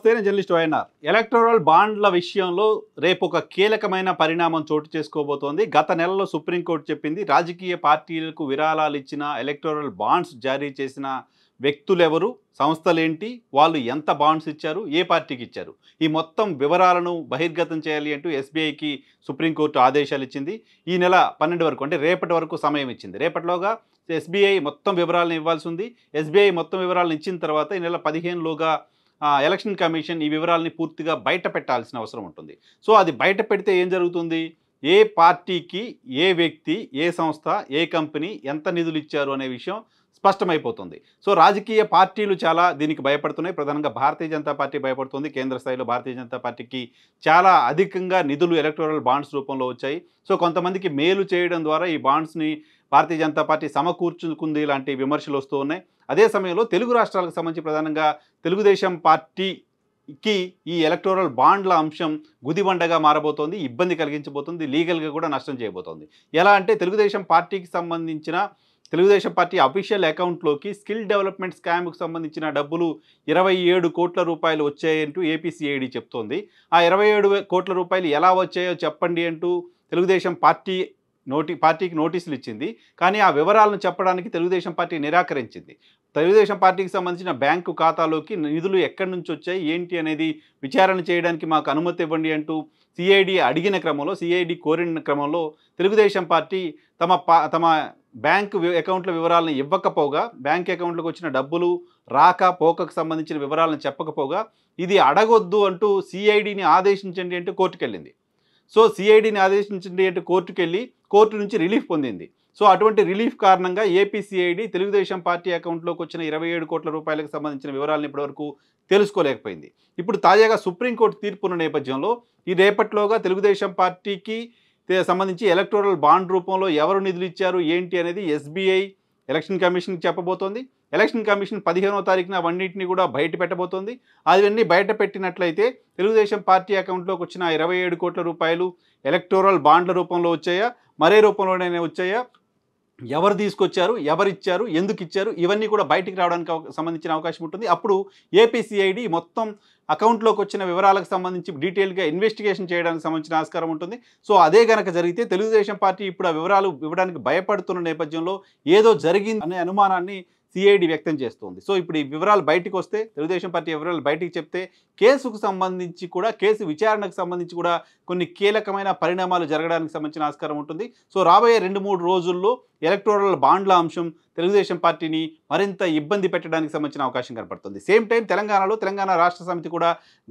నమస్తే నేను journalist YNR electoral బాండ్ల విషయంలో రేపు ఒక కీలకమైన పరిణామం చోటు చేసుకోబోతోంది గత నెలలో సుప్రీంకోర్టు చెప్పింది రాజకీయ పార్టీలకు విరాళాలు ఇచ్చిన ఎలక్టోరల్ బాండ్స్ జారీ చేసిన వ్యక్తులెవరు సంస్థలేంటి వాళ్ళు ఎంత బాండ్స్ ఇచ్చారు ఏ పార్టీకి ఇచ్చారు ఈ మొత్తం వివరాలను బహిర్గతం చేయాలి అంటూ ఎస్బీఐకి సుప్రీంకోర్టు ఆదేశాలు ఇచ్చింది ఈ నెల పన్నెండు వరకు అంటే రేపటి వరకు సమయం ఇచ్చింది రేపటిలోగా ఎస్బీఐ మొత్తం వివరాలను ఇవ్వాల్సి ఉంది ఎస్బీఐ మొత్తం వివరాలను ఇచ్చిన తర్వాత ఈ నెల పదిహేనులోగా ఎలక్షన్ కమిషన్ ఈ వివరాలని పూర్తిగా బయట పెట్టాల్సిన అవసరం ఉంటుంది సో అది బయట పెడితే ఏం జరుగుతుంది ఏ పార్టీకి ఏ వ్యక్తి ఏ సంస్థ ఏ కంపెనీ ఎంత నిధులు ఇచ్చారు అనే విషయం స్పష్టమైపోతుంది సో రాజకీయ పార్టీలు చాలా దీనికి భయపడుతున్నాయి ప్రధానంగా భారతీయ జనతా పార్టీ భయపడుతుంది కేంద్ర స్థాయిలో భారతీయ జనతా పార్టీకి చాలా అధికంగా నిధులు ఎలక్టోరల్ బాండ్స్ రూపంలో వచ్చాయి సో కొంతమందికి మేలు చేయడం ద్వారా ఈ బాండ్స్ని భారతీయ జనతా పార్టీ సమకూర్చుకుంది లాంటి విమర్శలు వస్తూ ఉన్నాయి అదే సమయంలో తెలుగు రాష్ట్రాలకు సంబంధించి ప్రధానంగా తెలుగుదేశం పార్టీకి ఈ ఎలక్టోరల్ బాండ్ల అంశం గుదిబండగా మారబోతోంది ఇబ్బంది కలిగించబోతుంది లీగల్గా కూడా నష్టం చేయబోతోంది ఎలా అంటే తెలుగుదేశం పార్టీకి సంబంధించిన తెలుగుదేశం పార్టీ అఫీషియల్ అకౌంట్లోకి స్కిల్ డెవలప్మెంట్ స్కామ్కు సంబంధించిన డబ్బులు ఇరవై ఏడు కోట్ల రూపాయలు వచ్చాయంటూ ఏపీసీఐడి చెప్తోంది ఆ ఇరవై ఏడు కోట్ల రూపాయలు ఎలా వచ్చాయో చెప్పండి అంటూ తెలుగుదేశం పార్టీ నోటి పార్టీకి నోటీసులు ఇచ్చింది కానీ ఆ వివరాలను చెప్పడానికి తెలుగుదేశం పార్టీ నిరాకరించింది తెలుగుదేశం పార్టీకి సంబంధించిన బ్యాంకు ఖాతాలోకి నిధులు ఎక్కడి నుంచి వచ్చాయి ఏంటి అనేది విచారణ చేయడానికి మాకు అనుమతి ఇవ్వండి అంటూ సిఐడి అడిగిన క్రమంలో సిఐడి కోరిన క్రమంలో తెలుగుదేశం పార్టీ తమ తమ బ్యాంకు అకౌంట్ల వివరాలను ఇవ్వకపోగా బ్యాంక్ అకౌంట్లకు వచ్చిన డబ్బులు రాక పోకకు సంబంధించిన వివరాలను చెప్పకపోగా ఇది అడగొద్దు అంటూ సిఐడిని ఆదేశించండి అంటూ కోర్టుకెళ్ళింది సో సిఐడిని అంటే కోర్టుకు వెళ్ళి కోర్టు నుంచి రిలీఫ్ పొందింది సో అటువంటి రిలీఫ్ కారణంగా ఏపీసీఐడి తెలుగుదేశం పార్టీ అకౌంట్లోకి వచ్చిన ఇరవై ఏడు కోట్ల రూపాయలకు సంబంధించిన వివరాలను ఇప్పటివరకు తెలుసుకోలేకపోయింది ఇప్పుడు తాజాగా సుప్రీంకోర్టు తీర్పున్న నేపథ్యంలో ఈ రేపట్లోగా తెలుగుదేశం పార్టీకి సంబంధించి ఎలక్టోరల్ బాండ్ రూపంలో ఎవరు నిధులు ఇచ్చారు ఏంటి అనేది ఎస్బీఐ ఎలక్షన్ కమిషన్కి చెప్పబోతోంది ఎలక్షన్ కమిషన్ పదిహేనో తారీఖున అవన్నింటినీ కూడా బయట పెట్టబోతోంది అవన్నీ బయట పెట్టినట్లయితే తెలుగుదేశం పార్టీ అకౌంట్లోకి వచ్చిన ఇరవై ఏడు కోట్ల రూపాయలు ఎలక్టోరల్ బాండ్ల రూపంలో వచ్చాయా మరే రూపంలోనైనా వచ్చాయా ఎవరు తీసుకొచ్చారు ఎవరిచ్చారు ఎందుకు ఇచ్చారు ఇవన్నీ కూడా బయటికి రావడానికి సంబంధించిన అవకాశం ఉంటుంది అప్పుడు ఏపీసీఐడి మొత్తం అకౌంట్లోకి వచ్చిన వివరాలకు సంబంధించి డీటెయిల్గా ఇన్వెస్టిగేషన్ చేయడానికి సంబంధించిన ఆస్కారం ఉంటుంది సో అదే కనుక జరిగితే తెలుగుదేశం పార్టీ ఇప్పుడు ఆ వివరాలు ఇవ్వడానికి భయపడుతున్న నేపథ్యంలో ఏదో జరిగింది అనే అనుమానాన్ని సిఐడి వ్యక్తం చేస్తోంది సో ఇప్పుడు ఈ వివరాలు బయటకు వస్తే తెలుగుదేశం పార్టీ వివరాలు బయటకు చెప్తే కేసుకు సంబంధించి కూడా కేసు విచారణకు సంబంధించి కూడా కొన్ని కీలకమైన పరిణామాలు జరగడానికి సంబంధించిన ఆస్కారం ఉంటుంది సో రాబోయే రెండు మూడు రోజుల్లో ఎలక్టోరల్ బాండ్ల అంశం తెలుగుదేశం పార్టీని మరింత ఇబ్బంది పెట్టడానికి సంబంధించిన అవకాశం కనపడుతుంది సేమ్ టైం తెలంగాణలో తెలంగాణ రాష్ట్ర సమితి కూడా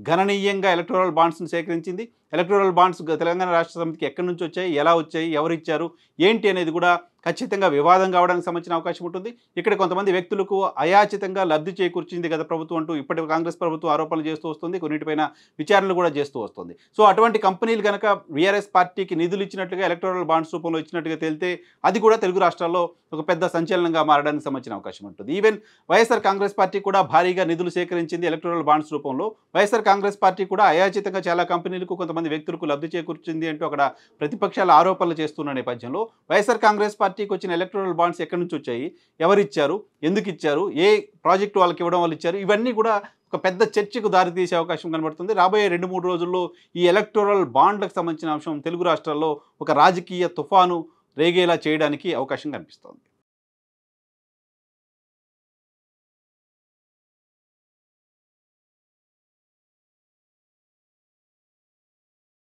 గణనీయంగా ఎలక్టోరల్ బాండ్స్ను సేకరించింది ఎలక్టోరల్ బాండ్స్ తెలంగాణ రాష్ట్ర సమితికి ఎక్కడి నుంచి వచ్చాయి ఎలా వచ్చాయి ఎవరిచ్చారు ఏంటి అనేది కూడా ఖచ్చితంగా వివాదం కావడానికి సంబంధించిన అవకాశం ఉంటుంది ఇక్కడ కొంతమంది వ్యక్తులకు అయాచితంగా లబ్ధి చేకూర్చింది గత ప్రభుత్వం అంటూ ఇప్పటి కాంగ్రెస్ ప్రభుత్వం ఆరోపణలు చేస్తూ వస్తుంది కొన్నిటిపైన విచారణలు కూడా చేస్తూ వస్తుంది సో అటువంటి కంపెనీలు కనుక వీఆర్ఎస్ పార్టీకి నిధులు ఇచ్చినట్లుగా ఎలక్టోరల్ బాండ్స్ రూపంలో ఇచ్చినట్టుగా తేలితే అది కూడా తెలుగు రాష్ట్రాల్లో ఒక పెద్ద సంచలనంగా మారడానికి సంబంధించిన అవకాశం ఉంటుంది ఈవెన్ వైఎస్ఆర్ కాంగ్రెస్ పార్టీ కూడా భారీగా నిధులు సేకరించింది ఎలక్టోరల్ బాండ్స్ రూపంలో వైఎస్ఆర్ కాంగ్రెస్ పార్టీ కూడా అయాచితంగా చాలా కంపెనీలకు కొంతమంది వ్యక్తులకు లబ్ధి చేకూర్చింది అంటూ అక్కడ ప్రతిపక్షాల ఆరోపణలు చేస్తున్న నేపథ్యంలో వైఎస్ఆర్ కాంగ్రెస్ పార్టీ పార్టీకి వచ్చిన ఎలక్టోరల్ బాండ్స్ ఎక్కడి నుంచి వచ్చాయి ఎవరిచ్చారు ఎందుకు ఇచ్చారు ఏ ప్రాజెక్టు వాళ్ళకి ఇవ్వడం వాళ్ళు ఇచ్చారు ఇవన్నీ కూడా ఒక పెద్ద చర్చకు దారితీసే అవకాశం కనబడుతుంది రాబోయే రెండు మూడు రోజుల్లో ఈ ఎలక్టోరల్ బాండ్లకు సంబంధించిన అంశం తెలుగు రాష్ట్రాల్లో ఒక రాజకీయ తుఫాను రేగేలా చేయడానికి అవకాశం కనిపిస్తోంది